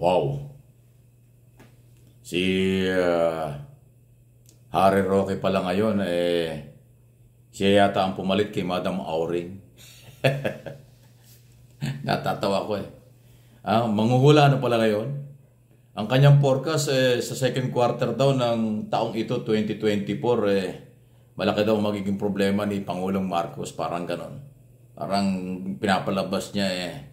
Wow. Si uh, Harry Roque pala ngayon, eh, siya yata ang pumalit kay Madam Auring. Natatawa ko eh. Ah, manghuhula na pala ngayon. Ang kanyang forecast eh, sa second quarter daw ng taong ito, 2024, eh, malaki daw magiging problema ni Pangulong Marcos. Parang ganon. Parang pinapalabas niya eh,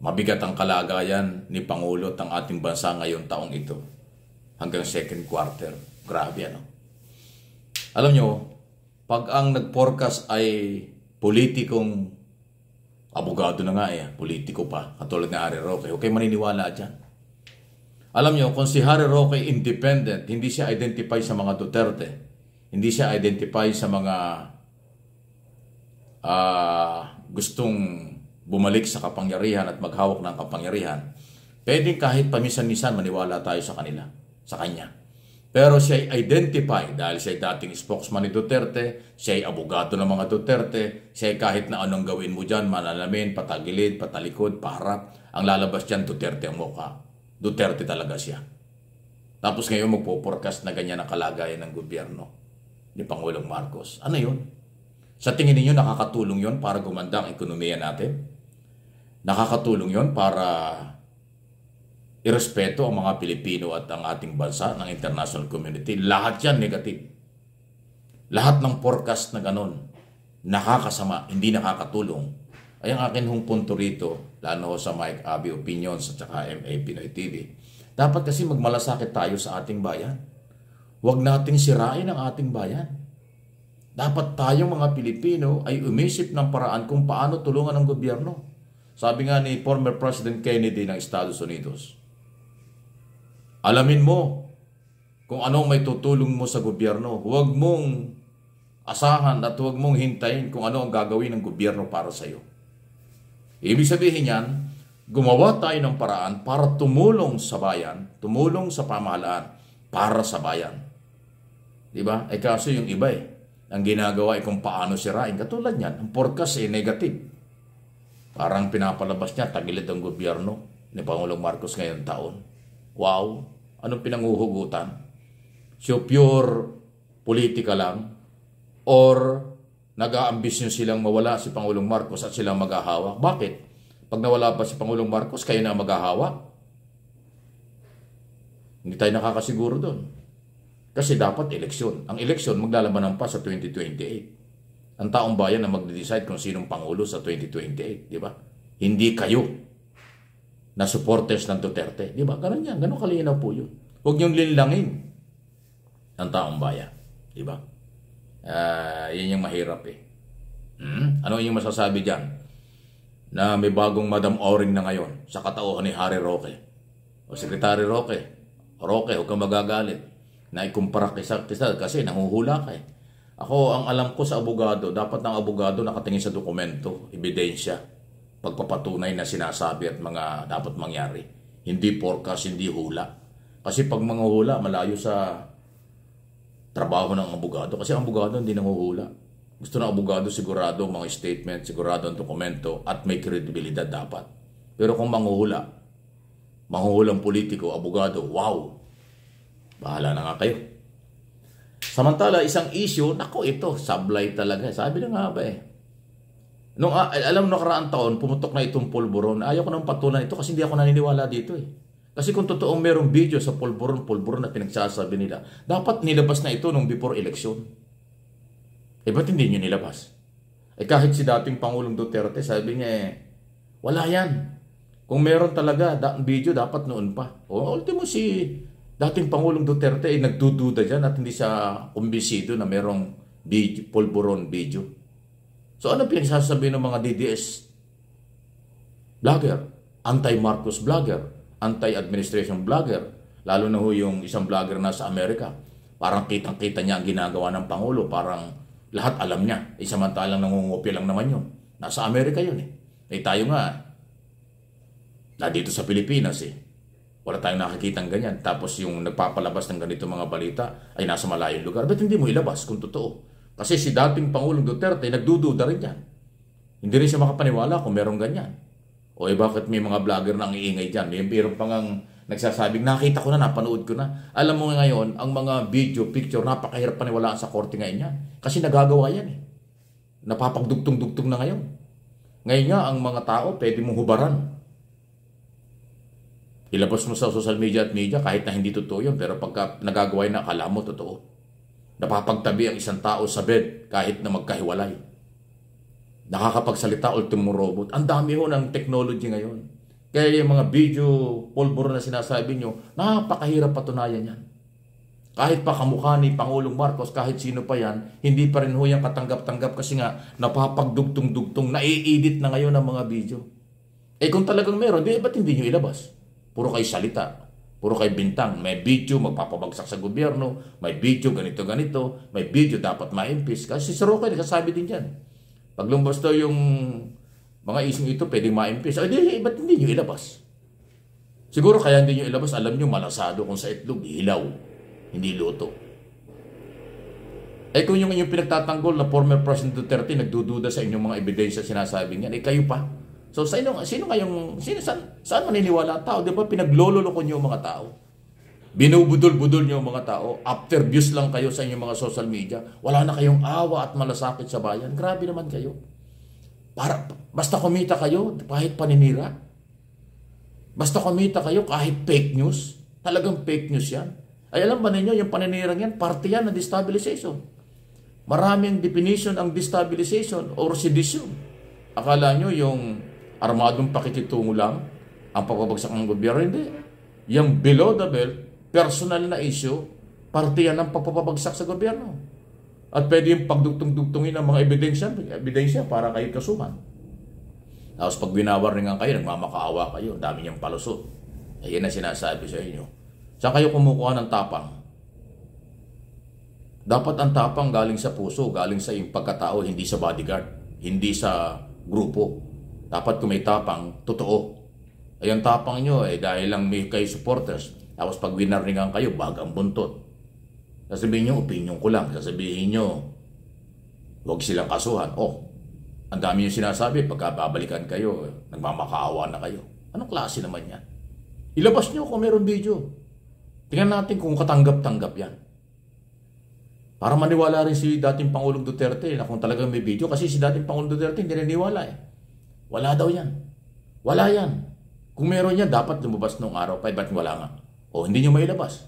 Mabigat ang kalagayan ni Pangulo at ang ating bansa ngayon taong ito. Hanggang second quarter. Grabe ano. Alam nyo, pag ang nag-forecast ay politikong abogado na nga eh, politiko pa, katulad ni Harry Roque, huwag kayo maniniwala dyan. Alam nyo, kung si Harry Roque independent, hindi siya identify sa mga Duterte, hindi siya identify sa mga uh, gustong bumalik sa kapangyarihan at maghawak ng kapangyarihan, pwedeng kahit paminsan-minsan maniwala tayo sa kanila, sa kanya. Pero siya ay identify dahil siya ay dating spokesman ni Duterte, siya ay abogado ng mga Duterte, siya ay kahit na anong gawin mo dyan, manalamin, patagilid, patalikod, paharap, ang lalabas dyan, Duterte ang mukha. Duterte talaga siya. Tapos ngayon magpo-forecast na ganyan ang kalagayan ng gobyerno ni Pangulong Marcos. Ano yun? Sa tingin ninyo nakakatulong yon para gumanda ang ekonomiya natin? Nakakatulong yon para irespeto ang mga Pilipino at ang ating bansa ng international community. Lahat yan negative. Lahat ng forecast na ganun, nakakasama, hindi nakakatulong. Ay ang akin hong punto rito, lalo sa Mike Abbey Opinions at saka MA Pinoy TV. Dapat kasi magmalasakit tayo sa ating bayan. Huwag nating sirain ang ating bayan. Dapat tayong mga Pilipino ay umisip ng paraan kung paano tulungan ang gobyerno. Sabi nga ni former President Kennedy ng Estados Unidos, alamin mo kung anong may tutulong mo sa gobyerno. Huwag mong asahan at huwag mong hintayin kung ano ang gagawin ng gobyerno para sa iyo. Ibig sabihin yan, gumawa tayo ng paraan para tumulong sa bayan, tumulong sa pamahalaan, para sa bayan. Di ba? Eh kaso yung iba eh, ang ginagawa ay kung paano sirain. Katulad niyan, ang forecast ay negative. Parang pinapalabas niya tagilid ang gobyerno ni Pangulong Marcos ngayong taon. Wow! Anong pinanguhugutan? So pure politika lang or nag silang mawala si Pangulong Marcos at silang maghahawak? Bakit? Pag nawala pa si Pangulong Marcos, kayo na maghahawak? Hindi tayo nakakasiguro doon. Kasi dapat eleksyon. Ang eleksyon maglalabanan pa sa 2028. Ang taong bayan ang magde-decide kung sinong Pangulo sa 2028, di ba? Hindi kayo na supporters ng Duterte. Di ba? Ganun yan. Ganun kalinaw po yun. Huwag niyong linlangin ang taong bayan. Di ba? Uh, ah, yan yung mahirap eh. Hmm? Ano yung masasabi diyan? Na may bagong Madam Oring na ngayon sa katauhan ni Harry Roque. O Secretary Roque. Roque, huwag kang magagalit. Na ikumpara kisa, kisa kasi nanguhula ka eh. Ako, ang alam ko sa abogado, dapat ang abogado nakatingin sa dokumento, ebidensya, pagpapatunay na sinasabi at mga dapat mangyari. Hindi forecast, hindi hula. Kasi pag mga hula, malayo sa trabaho ng abogado. Kasi ang abogado hindi nanguhula. Gusto ng abogado sigurado mga statement, sigurado ang dokumento at may kredibilidad dapat. Pero kung manguhula, manghuhulang politiko, abogado, wow, bahala na nga kayo. Samantala, isang issue, nako ito, sablay talaga. Sabi na nga ba eh. Nung, uh, alam mo, nakaraang taon, pumutok na itong pulburon. Ayaw ko nang patulan ito kasi hindi ako naniniwala dito eh. Kasi kung totoong merong video sa pulburon, pulburon na pinagsasabi nila, dapat nilabas na ito nung before election. Eh, ba't hindi nyo nilabas? Eh, kahit si dating Pangulong Duterte, sabi niya eh, wala yan. Kung meron talaga da- video, dapat noon pa. O, ultimo si Dating Pangulong Duterte ay nagdududa dyan at hindi siya kumbisido na merong video, polboron video. So ano pinagsasabi ng mga DDS blogger? Anti-Marcos blogger? anti-administration blogger? lalo na ho yung isang blogger na sa Amerika. Parang kitang-kita niya ang ginagawa ng Pangulo, parang lahat alam niya. Eh, samantalang nangungopia lang naman yun. Nasa Amerika yun eh. Eh tayo nga, eh. na dito sa Pilipinas eh. Wala tayong nakikitang ganyan. Tapos yung nagpapalabas ng ganito mga balita ay nasa malayong lugar. Ba't hindi mo ilabas kung totoo? Kasi si dating Pangulong Duterte nagdududa rin yan. Hindi rin siya makapaniwala kung merong ganyan. O eh bakit may mga vlogger na ang iingay dyan? Eh, may meron pang ang nagsasabing, nakita ko na, napanood ko na. Alam mo ngayon, ang mga video, picture, napakahirap paniwalaan sa korte ngayon yan. Kasi nagagawa yan eh. Napapagdugtong-dugtong na ngayon. Ngayon nga, ang mga tao pwede mong hubaran Ilabas mo sa social media at media kahit na hindi totoo yun. Pero pagka nagagawa na akala mo, totoo. Napapagtabi ang isang tao sa bed kahit na magkahiwalay. Nakakapagsalita ultimo robot. Ang dami ho ng technology ngayon. Kaya yung mga video pulbor na sinasabi nyo, napakahirap patunayan yan. Kahit pa kamukha ni Pangulong Marcos, kahit sino pa yan, hindi pa rin ho yan katanggap-tanggap kasi nga napapagdugtong-dugtong, nai-edit na ngayon ang mga video. Eh kung talagang meron, di ba't hindi nyo ilabas? Puro kay salita. Puro kay bintang. May video, magpapabagsak sa gobyerno. May video, ganito-ganito. May video, dapat maimpis. Kasi si Soroka, nakasabi din dyan. Pag lumabas daw yung mga ising ito, pwedeng maimpis. Ay, di, ba't hindi nyo ilabas? Siguro kaya hindi nyo ilabas, alam nyo, malasado kung sa itlog, hilaw, hindi luto. Eh kung yung inyong pinagtatanggol na former President Duterte nagdududa sa inyong mga ebidensya sinasabi niyan, eh kayo pa. So sino sino kayong sino saan, saan maniniwala ang tao? 'Di ba pinaglololoko niyo ang mga tao? Binubudol-budol niyo ang mga tao. After views lang kayo sa inyong mga social media. Wala na kayong awa at malasakit sa bayan. Grabe naman kayo. Para, basta kumita kayo kahit paninira. Basta kumita kayo kahit fake news. Talagang fake news yan. Ay alam ba ninyo, yung paninirang yan, parte yan ng destabilization. Maraming definition ang destabilization or sedition. Akala nyo yung armadong pakikitungo lang ang pagbabagsak ng gobyerno. Hindi. Yung below the belt, personal na issue, parte yan ng pagpapabagsak sa gobyerno. At pwede yung pagdugtong-dugtongin ng mga ebidensya, ebidensya para kayo kasuhan. Tapos pag binawarningan kayo, nagmamakaawa kayo, dami niyang palusot. Ayan eh, na sinasabi sa inyo. Saan kayo kumukuha ng tapang? Dapat ang tapang galing sa puso, galing sa iyong pagkatao, hindi sa bodyguard, hindi sa grupo, dapat kung may tapang, totoo. Ay tapang nyo eh, dahil lang may kayo supporters, tapos pag winarningan kayo, bagang buntot. Sasabihin nyo, opinion ko lang. Sasabihin nyo, huwag silang kasuhan. Oh, ang dami nyo sinasabi, pagka babalikan kayo, eh, nagmamakaawa na kayo. Anong klase naman yan? Ilabas nyo kung meron video. Tingnan natin kung katanggap-tanggap yan. Para maniwala rin si dating Pangulong Duterte na kung talagang may video kasi si dating Pangulong Duterte hindi naniwala eh. Wala daw yan. Wala yan. Kung meron yan, dapat lumabas nung araw 5 eh, but wala nga. O hindi nyo mailabas.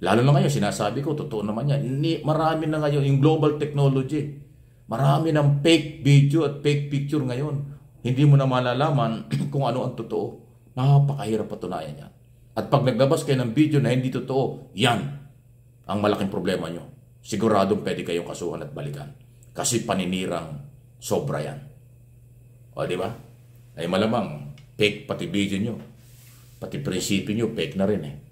Lalo na ngayon, sinasabi ko, totoo naman yan. marami na ngayon, yung global technology. Marami ng fake video at fake picture ngayon. Hindi mo na malalaman kung ano ang totoo. Napakahirap patunayan yan. At pag naglabas kayo ng video na hindi totoo, yan ang malaking problema nyo. Siguradong pwede kayong kasuhan at balikan. Kasi paninirang sobra yan. O, di ba? Ay malamang, fake pati video nyo. Pati prinsipyo nyo, fake na rin eh.